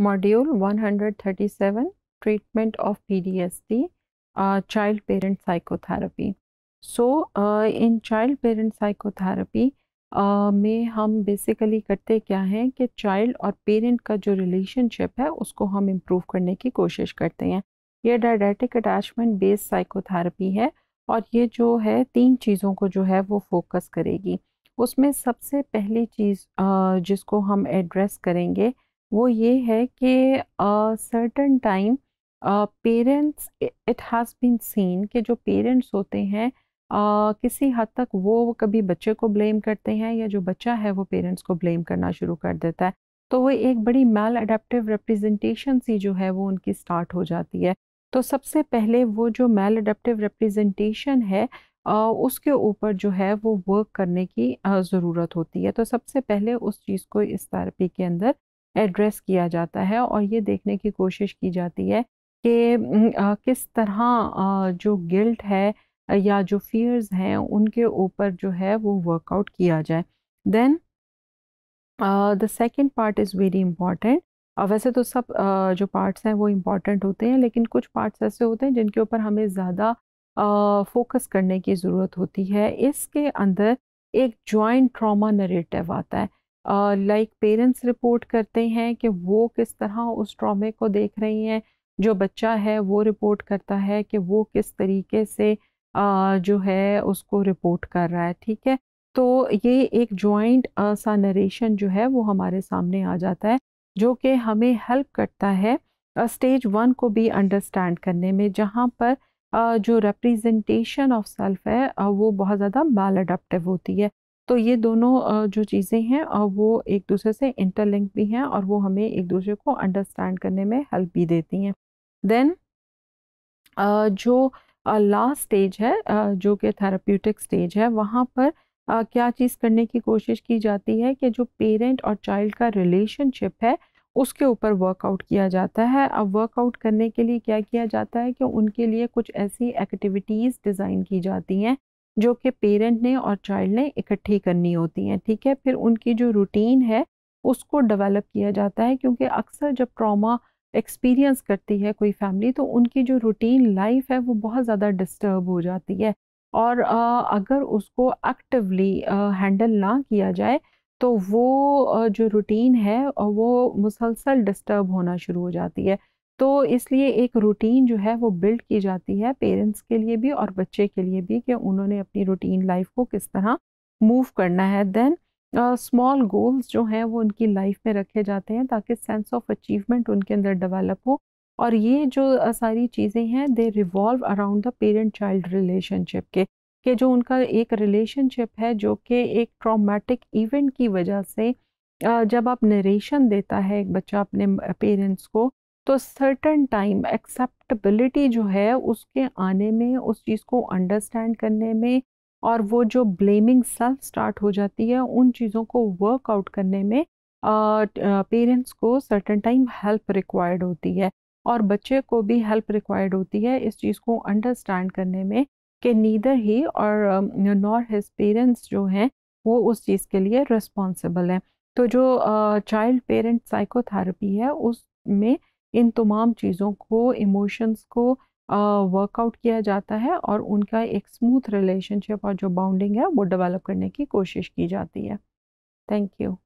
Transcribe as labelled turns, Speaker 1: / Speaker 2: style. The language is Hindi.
Speaker 1: module 137 treatment of PTSD child parent psychotherapy so in child parent psychotherapy में हम बेसिकली करते क्या हैं कि चाइल्ड और पेरेंट का जो रिलेशनशिप है उसको हम इम्प्रूव करने की कोशिश करते हैं ये डायडेटिक अटैचमेंट बेस्ड साइकोथेरेपी है और ये जो है तीन चीज़ों को जो है वो फोकस करेगी उसमें सबसे पहली चीज़ uh, जिसको हम एड्रेस करेंगे वो ये है कि certain time parents it has been seen कि जो पेरेंट्स होते हैं uh, किसी हद तक वो कभी बच्चे को ब्लेम करते हैं या जो बच्चा है वो पेरेंट्स को ब्लेम करना शुरू कर देता है तो वो एक बड़ी मेल अडेप्टिव रिप्रेजेंटेशन सी जो है वो उनकी स्टार्ट हो जाती है तो सबसे पहले वो जो मेल अडेप्टिव रिप्रेजेंटेशन है आ, उसके ऊपर जो है वो वर्क करने की ज़रूरत होती है तो सबसे पहले उस चीज़ को इस थेरेपी के अंदर एड्रेस किया जाता है और ये देखने की कोशिश की जाती है कि किस तरह जो गिल्ट है या जो फियर्स हैं उनके ऊपर जो है वो वर्कआउट किया जाए then the second part is very important वैसे तो सब uh, जो पार्ट्स हैं वो इम्पॉर्टेंट होते हैं लेकिन कुछ पार्ट्स ऐसे होते हैं जिनके ऊपर हमें ज़्यादा फोकस uh, करने की ज़रूरत होती है इसके अंदर एक जॉइंट ट्रॉमा नरेटिव आता है लाइक पेरेंट्स रिपोर्ट करते हैं कि वो किस तरह उस ट्रॉमे को देख रही हैं जो बच्चा है वो रिपोर्ट करता है कि वो किस तरीके से uh, जो है उसको रिपोर्ट कर रहा है ठीक है तो ये एक जॉइंट सा नरेशन जो है वो हमारे सामने आ जाता है जो कि हमें हेल्प करता है स्टेज वन को भी अंडरस्टैंड करने में जहाँ पर जो रिप्रेजेंटेशन ऑफ सेल्फ है वो बहुत ज़्यादा माल अडाप्टिव होती है तो ये दोनों जो चीज़ें हैं वो एक दूसरे से इंटरलिंक भी हैं और वो हमें एक दूसरे को अंडरस्टैंड करने में हेल्प भी देती हैं देन जो लास्ट स्टेज है जो कि थेराप्यूटिक स्टेज है वहाँ पर क्या चीज़ करने की कोशिश की जाती है कि जो पेरेंट और चाइल्ड का रिलेशनशिप है उसके ऊपर वर्कआउट किया जाता है अब वर्कआउट करने के लिए क्या किया जाता है कि उनके लिए कुछ ऐसी एक्टिविटीज़ डिज़ाइन की जाती हैं जो कि पेरेंट ने और चाइल्ड ने इकट्ठी करनी होती हैं ठीक है फिर उनकी जो रूटीन है उसको डेवलप किया जाता है क्योंकि अक्सर जब ट्रॉमा एक्सपीरियंस करती है कोई फैमिली तो उनकी जो रूटीन लाइफ है वो बहुत ज़्यादा डिस्टर्ब हो जाती है और अगर उसको एक्टिवली हैंडल ना किया जाए तो वो जो रूटीन है वो मुसलसल डिस्टर्ब होना शुरू हो जाती है तो इसलिए एक रूटीन जो है वो बिल्ड की जाती है पेरेंट्स के लिए भी और बच्चे के लिए भी कि उन्होंने अपनी रूटीन लाइफ को किस तरह मूव करना है देन स्मॉल गोल्स जो हैं वो उनकी लाइफ में रखे जाते हैं ताकि सेंस ऑफ अचीवमेंट उनके अंदर डेवलप हो और ये जो सारी चीज़ें हैं they revolve around the parent child relationship के कि जो उनका एक रिलेशनशिप है जो कि एक ट्रॉमेटिक इवेंट की वजह से जब आप नरेशन देता है एक बच्चा अपने पेरेंट्स को तो सर्टन टाइम एक्सेप्टेबिलिटी जो है उसके आने में उस चीज़ को अंडरस्टैंड करने में और वो जो ब्लेमिंग सेल्फ स्टार्ट हो जाती है उन चीज़ों को वर्कआउट करने में पेरेंट्स को सर्टन टाइम हेल्प रिक्वायर्ड होती है और बच्चे को भी हेल्प रिक्वायर्ड होती है इस चीज़ को अंडरस्टैंड करने में कि नीदर ही और नॉर हिज पेरेंट्स जो हैं वो उस चीज़ के लिए रिस्पॉन्सिबल हैं तो जो चाइल्ड पेरेंट साइकोथेरेपी है उसमें इन तमाम चीज़ों को इमोशंस को वर्कआउट किया जाता है और उनका एक स्मूथ रिलेशनशिप और जो बाउंडिंग है वो डेवलप करने की कोशिश की जाती है थैंक यू